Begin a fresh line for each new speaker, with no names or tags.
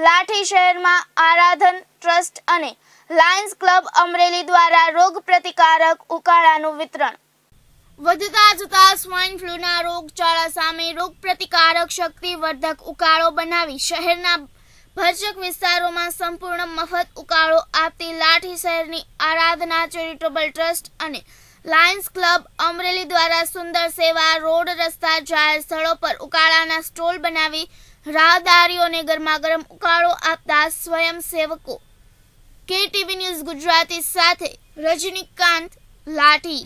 લાઠી શહેરમાં આરાધન ટ્રસ્ટ અને Lions Club Amreli દ્વારા રોગ પ્રતિકારક ઉકાળાનું વિતરણ વધતા જતા સ્વાઇન ફ્લૂના રોગચાળા સામે રોગ પ્રતિકારક શક્તિ વર્ધક ઉકાળો બનાવી શહેરના ભરચક વિસ્તારોમાં સંપૂર્ણ મફત ઉકાળો આપતી લાઠી શહેરની આરાધના ચેરિટેબલ ટ્રસ્ટ અને લાયન્સ ક્લબ અમરેલી દ્વારા સુંદર સેવા રોડ રસ્તા જાહેર સ્થળો પર ઉકાળાના સ્ટોલ બનાવી રાહદારીઓને ગરમાગરમ ઉકાળો આપતા સ્વયંસેવકો કેટીવી ન્યૂઝ ગુજરાતી સાથે રજનીકાંત લાઠી